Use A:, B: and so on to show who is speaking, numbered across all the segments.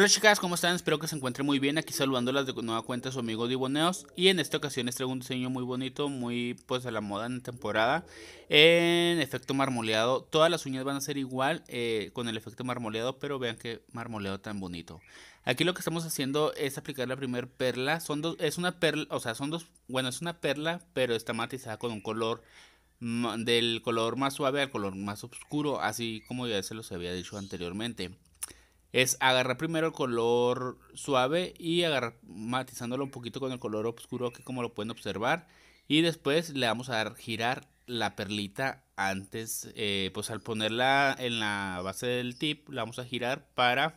A: Hola chicas, ¿cómo están? Espero que se encuentren muy bien. Aquí saludándolas de nueva cuenta su amigo Diboneos. Y en esta ocasión les traigo un diseño muy bonito, muy pues a la moda en temporada. En efecto marmoleado. Todas las uñas van a ser igual eh, con el efecto marmoleado, pero vean qué marmoleado tan bonito. Aquí lo que estamos haciendo es aplicar la primer perla. Son dos, es una perla, o sea, son dos, bueno, es una perla, pero está matizada con un color del color más suave al color más oscuro, así como ya se los había dicho anteriormente es agarrar primero el color suave y agarrar matizándolo un poquito con el color oscuro que como lo pueden observar y después le vamos a dar girar la perlita antes eh, pues al ponerla en la base del tip la vamos a girar para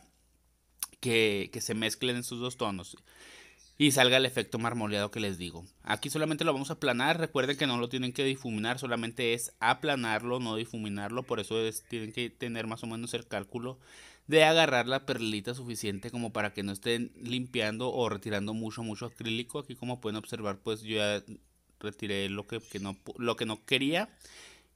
A: que, se mezclen esos dos tonos y salga el efecto marmoleado que les digo. Aquí solamente lo vamos a aplanar, recuerden que no lo tienen que difuminar, solamente es aplanarlo, no difuminarlo, por eso tienen que tener más o menos el cálculo de agarrar la perlita suficiente como para que no estén limpiando o retirando mucho, mucho acrílico. Aquí como pueden observar, pues yo ya retiré lo que, no, lo que no quería.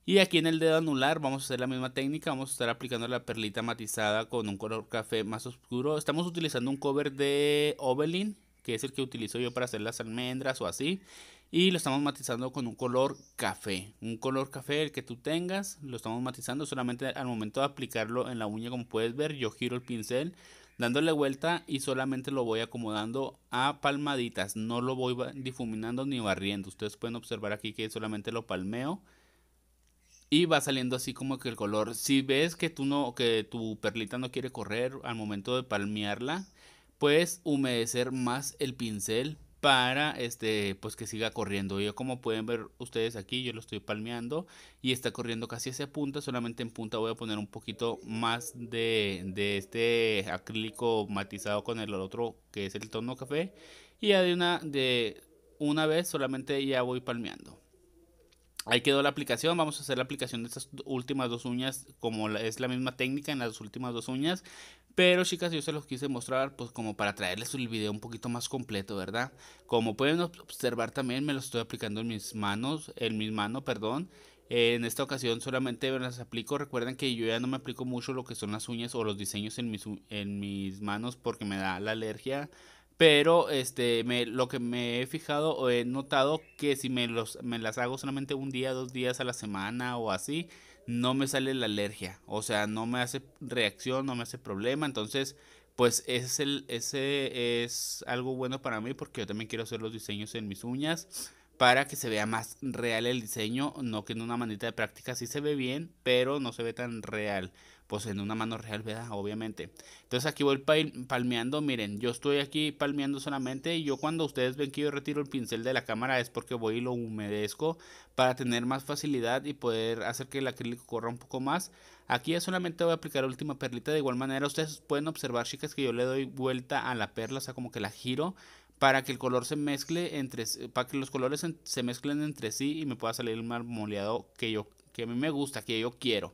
A: Y aquí en el dedo anular vamos a hacer la misma técnica, vamos a estar aplicando la perlita matizada con un color café más oscuro. Estamos utilizando un cover de Ovelin, que es el que utilizo yo para hacer las almendras o así y lo estamos matizando con un color café. Un color café el que tú tengas, lo estamos matizando solamente al momento de aplicarlo en la uña como puedes ver, yo giro el pincel dándole vuelta y solamente lo voy acomodando a palmaditas, no lo voy difuminando ni barriendo. Ustedes pueden observar aquí que solamente lo palmeo y va saliendo así como que el color. Si ves que tú no que tu perlita no quiere correr al momento de palmearla, puedes humedecer más el pincel para este pues que siga corriendo. Yo como pueden ver ustedes aquí, yo lo estoy palmeando y está corriendo casi hacia punta, solamente en punta voy a poner un poquito más de, este acrílico matizado con el otro que es el tono café y ya de una de una vez solamente ya voy palmeando. Ahí quedó la aplicación, vamos a hacer la aplicación de estas últimas dos uñas, como es la misma técnica en las últimas dos uñas, pero chicas yo se los quise mostrar pues como para traerles el video un poquito más completo, ¿verdad? Como pueden observar también me lo estoy aplicando en mis manos, en mis manos, perdón, en esta ocasión solamente las aplico. Recuerden que yo ya no me aplico mucho lo que son las uñas o los diseños en mis, en mis manos porque me da la alergia pero este, me, lo que me he fijado o he notado que si me, los, me las hago solamente un día, dos días a la semana o así, no me sale la alergia. O sea, no me hace reacción, no me hace problema. Entonces, pues es, el, ese es algo bueno para mí porque yo también quiero hacer los diseños en mis uñas para que se vea más real el diseño. No que en una manita de práctica sí se ve bien, pero no se ve tan real pues en una mano real, ¿verdad? Obviamente. Entonces aquí voy palmeando, miren, yo estoy aquí palmeando solamente y yo cuando ustedes ven que yo retiro el pincel de la cámara es porque voy y lo humedezco para tener más facilidad y poder hacer que el acrílico corra un poco más. Aquí ya solamente voy a aplicar la última perlita, de igual manera ustedes pueden observar chicas que yo le doy vuelta a la perla, o sea como que la giro para que el color se mezcle entre para que los colores se mezclen entre sí y me pueda salir el marmoleado que yo que a mí me gusta, que yo quiero.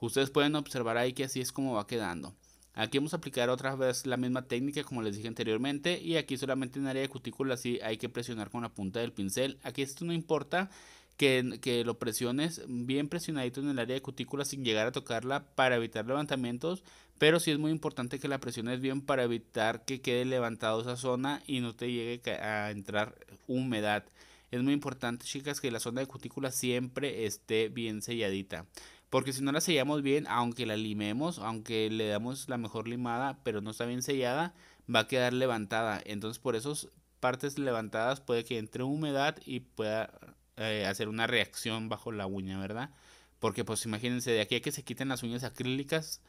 A: Ustedes pueden observar ahí que así es como va quedando. Aquí vamos a aplicar otra vez la misma técnica como les dije anteriormente y aquí solamente en área de cutícula sí hay que presionar con la punta del pincel. Aquí esto no importa que, lo presiones bien presionadito en el área de cutícula sin llegar a tocarla para evitar levantamientos, pero sí es muy importante que la presiones bien para evitar que quede levantado esa zona y no te llegue a entrar humedad. Es muy importante chicas que la zona de cutícula siempre esté bien selladita. Porque si no la sellamos bien, aunque la limemos, aunque le damos la mejor limada, pero no está bien sellada, va a quedar levantada. Entonces por esas partes levantadas puede que entre humedad y pueda eh, hacer una reacción bajo la uña, ¿verdad? Porque pues imagínense, de aquí a que se quiten las uñas acrílicas,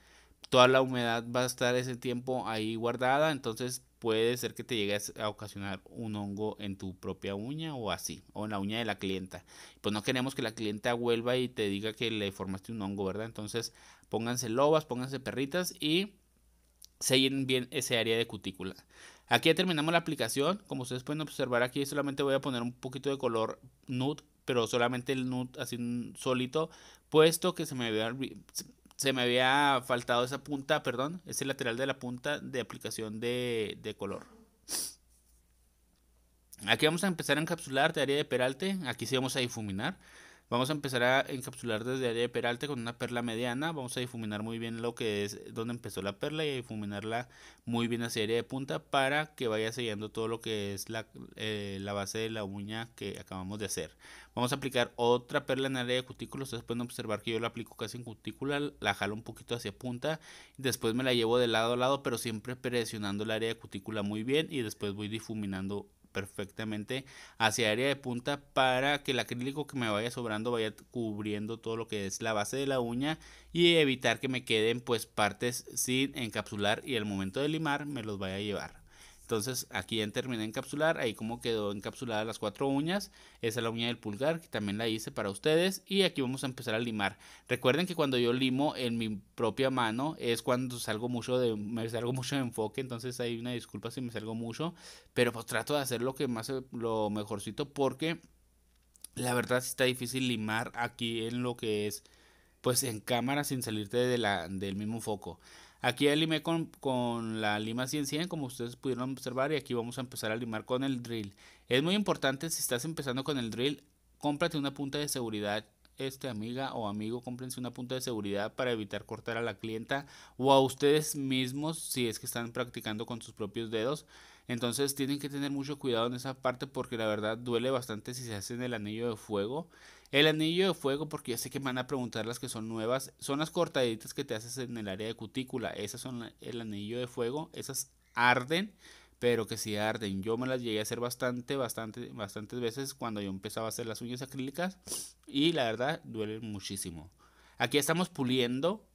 A: toda la humedad va a estar ese tiempo ahí guardada, entonces puede ser que te llegues a ocasionar un hongo en tu propia uña o así, o en la uña de la clienta. Pues no queremos que la clienta vuelva y te diga que le formaste un hongo, ¿verdad? Entonces pónganse lobas, pónganse perritas y sellen bien ese área de cutícula. Aquí ya terminamos la aplicación. Como ustedes pueden observar aquí, solamente voy a poner un poquito de color nude, pero solamente el nude así solito, puesto que se me, vea se me había faltado esa punta, perdón, ese lateral de la punta de aplicación de, color. Aquí vamos a empezar a encapsular de área de peralte. Aquí sí vamos a difuminar. Vamos a empezar a encapsular desde área de peralte con una perla mediana. Vamos a difuminar muy bien lo que es donde empezó la perla y a difuminarla muy bien hacia área de punta para que vaya sellando todo lo que es la, eh, base de la uña que acabamos de hacer. Vamos a aplicar otra perla en área de cutícula. Ustedes pueden observar que yo la aplico casi en cutícula, la jalo un poquito hacia punta. Después me la llevo de lado a lado, pero siempre presionando el área de cutícula muy bien y después voy difuminando perfectamente hacia área de punta para que el acrílico que me vaya sobrando vaya cubriendo todo lo que es la base de la uña y evitar que me queden pues partes sin encapsular y al momento de limar me los vaya a llevar. Entonces aquí ya terminé de encapsular, ahí como quedó encapsulada las cuatro uñas, esa es la uña del pulgar que también la hice para ustedes y aquí vamos a empezar a limar. Recuerden que cuando yo limo en mi propia mano es cuando salgo mucho de, me salgo mucho de enfoque, entonces hay una disculpa si me salgo mucho, pero pues trato de hacer lo que más, lo mejorcito porque la verdad sí está difícil limar aquí en lo que es pues en cámara sin salirte de la, del mismo foco. Aquí alimé con, la lima 100-100 como ustedes pudieron observar y aquí vamos a empezar a limar con el drill. Es muy importante si estás empezando con el drill, cómprate una punta de seguridad este amiga o amigo, cómprense una punta de seguridad para evitar cortar a la clienta o a ustedes mismos si es que están practicando con sus propios dedos. Entonces tienen que tener mucho cuidado en esa parte porque la verdad duele bastante si se en el anillo de fuego. El anillo de fuego, porque ya sé que me van a preguntar las que son nuevas, son las cortaditas que te haces en el área de cutícula. Esas son el anillo de fuego, esas arden, pero que sí arden. Yo me las llegué a hacer bastante, bastante, bastantes veces cuando yo empezaba a hacer las uñas acrílicas y la verdad duelen muchísimo. Aquí estamos puliendo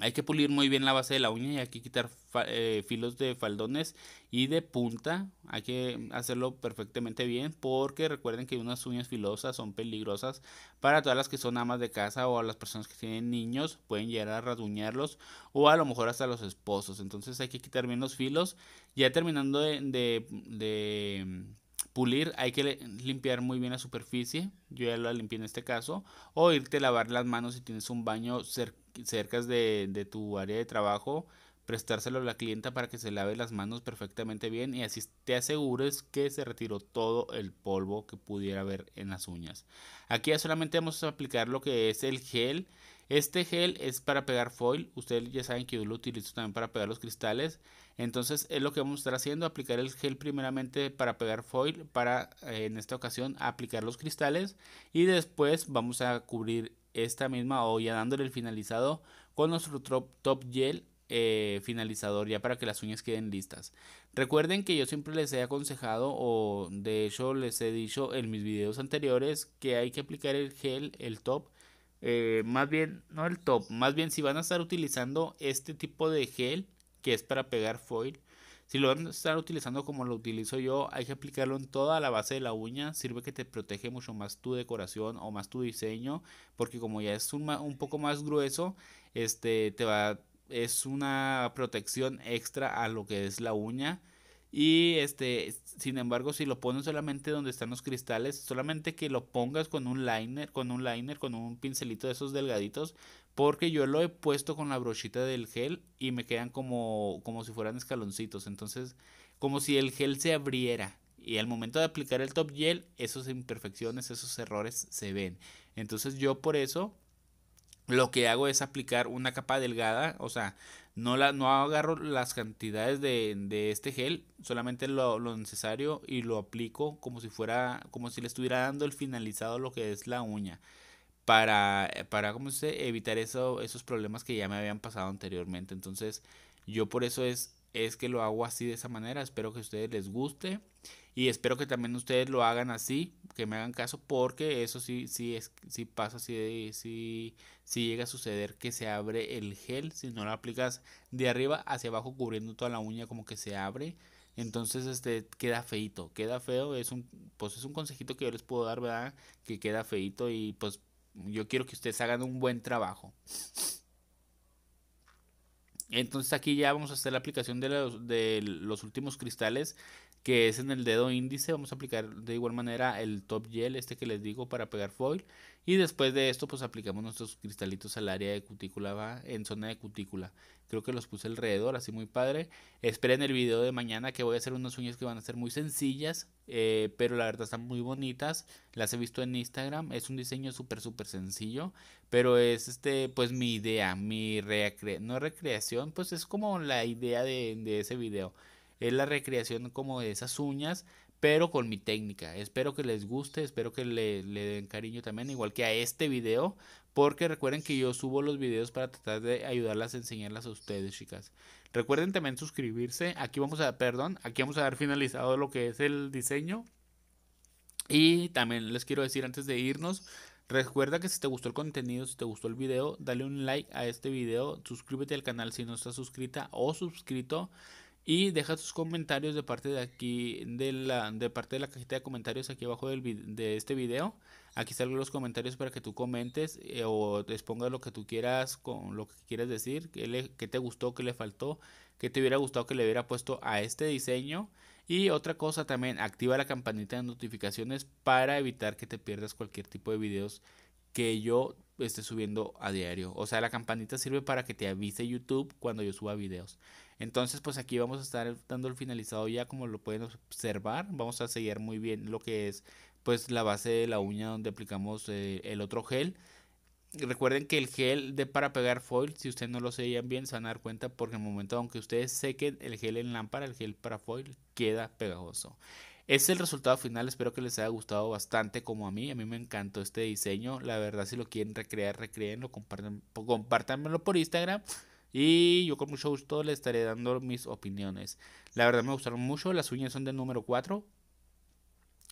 A: hay que pulir muy bien la base de la uña y hay que quitar eh, filos de faldones y de punta. Hay que hacerlo perfectamente bien porque recuerden que unas uñas filosas son peligrosas para todas las que son amas de casa o a las personas que tienen niños. Pueden llegar a rasguñarlos o a lo mejor hasta los esposos. Entonces hay que quitar bien los filos. Ya terminando de, de pulir, hay que limpiar muy bien la superficie, yo ya la limpié en este caso, o irte a lavar las manos si tienes un baño cerca de tu área de trabajo, prestárselo a la clienta para que se lave las manos perfectamente bien y así te asegures que se retiró todo el polvo que pudiera haber en las uñas. Aquí ya solamente vamos a aplicar lo que es el gel. Este gel es para pegar foil, ustedes ya saben que yo lo utilizo también para pegar los cristales, entonces es lo que vamos a estar haciendo, aplicar el gel primeramente para pegar foil, para eh, en esta ocasión aplicar los cristales y después vamos a cubrir esta misma olla dándole el finalizado con nuestro top, top gel eh, finalizador ya para que las uñas queden listas. Recuerden que yo siempre les he aconsejado o de hecho les he dicho en mis videos anteriores que hay que aplicar el gel, el top. Eh, más bien, no el top, más bien si van a estar utilizando este tipo de gel que es para pegar foil. Si lo van a estar utilizando como lo utilizo yo, hay que aplicarlo en toda la base de la uña. Sirve que te protege mucho más tu decoración o más tu diseño. Porque como ya es un, un poco más grueso, este te va es una protección extra a lo que es la uña. Y este, sin embargo, si lo pones solamente donde están los cristales, solamente que lo pongas con un liner, con un liner, con un pincelito de esos delgaditos, porque yo lo he puesto con la brochita del gel y me quedan como como si fueran escaloncitos, entonces como si el gel se abriera. Y al momento de aplicar el top gel, esas imperfecciones, esos errores se ven. Entonces yo por eso lo que hago es aplicar una capa delgada, o sea, no, la, no agarro las cantidades de, este gel, solamente lo, necesario y lo aplico como si fuera, como si le estuviera dando el finalizado lo que es la uña. Para, eh, para ¿cómo se evitar eso, esos problemas que ya me habían pasado anteriormente. Entonces, yo por eso es es que lo hago así de esa manera. Espero que a ustedes les guste. Y espero que también ustedes lo hagan así, que me hagan caso, porque eso sí, sí, es, pasa, si llega a suceder que se abre el gel. Si no lo aplicas de arriba hacia abajo cubriendo toda la uña como que se abre. Entonces este queda feito, queda feo, es un pues es un consejito que yo les puedo dar, ¿verdad? Que queda feito y pues yo quiero que ustedes hagan un buen trabajo. Entonces aquí ya vamos a hacer la aplicación de los, de los últimos cristales que es en el dedo índice. Vamos a aplicar de igual manera el top gel, este que les digo, para pegar foil. Y después de esto, pues aplicamos nuestros cristalitos al área de cutícula, ¿va? en zona de cutícula. Creo que los puse alrededor, así muy padre. Esperen el video de mañana que voy a hacer unas uñas que van a ser muy sencillas, eh, pero la verdad están muy bonitas. Las he visto en Instagram. Es un diseño súper, súper sencillo, pero es este, pues mi idea, mi no recreación, pues es como la idea de, de ese video es la recreación como de esas uñas, pero con mi técnica. Espero que les guste, espero que le, den cariño también, igual que a este video, porque recuerden que yo subo los videos para tratar de ayudarlas a enseñarlas a ustedes, chicas. Recuerden también suscribirse. Aquí vamos a, perdón, aquí vamos a dar finalizado lo que es el diseño. Y también les quiero decir antes de irnos, Recuerda que si te gustó el contenido, si te gustó el video, dale un like a este video, suscríbete al canal si no estás suscrita o suscrito y deja tus comentarios de parte de aquí de la de parte de la cajita de comentarios aquí abajo de este video aquí salgo los comentarios para que tú comentes eh, o expongas lo que tú quieras con lo que quieras decir qué, qué te gustó qué le faltó qué te hubiera gustado que le hubiera puesto a este diseño y otra cosa también activa la campanita de notificaciones para evitar que te pierdas cualquier tipo de videos que yo esté subiendo a diario. O sea, la campanita sirve para que te avise YouTube cuando yo suba videos. Entonces, pues aquí vamos a estar dando el finalizado ya, como lo pueden observar. Vamos a sellar muy bien lo que es pues la base de la uña donde aplicamos eh, el otro gel. Recuerden que el gel de para pegar foil, si ustedes no lo sellan bien, se van a dar cuenta porque en el momento aunque ustedes sequen el gel en lámpara, el gel para foil queda pegajoso. es el resultado final, espero que les haya gustado bastante como a mí, a mí me encantó este diseño, la verdad si lo quieren recrear, recreenlo, compártanmelo por Instagram y yo con mucho gusto le estaré dando mis opiniones. La verdad me gustaron mucho, las uñas son del número 4.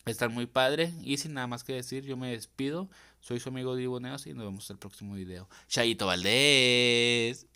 A: Están muy padres. Y sin nada más que decir, yo me despido. Soy su amigo Diboneos y nos vemos en el próximo video. Chayito Valdés.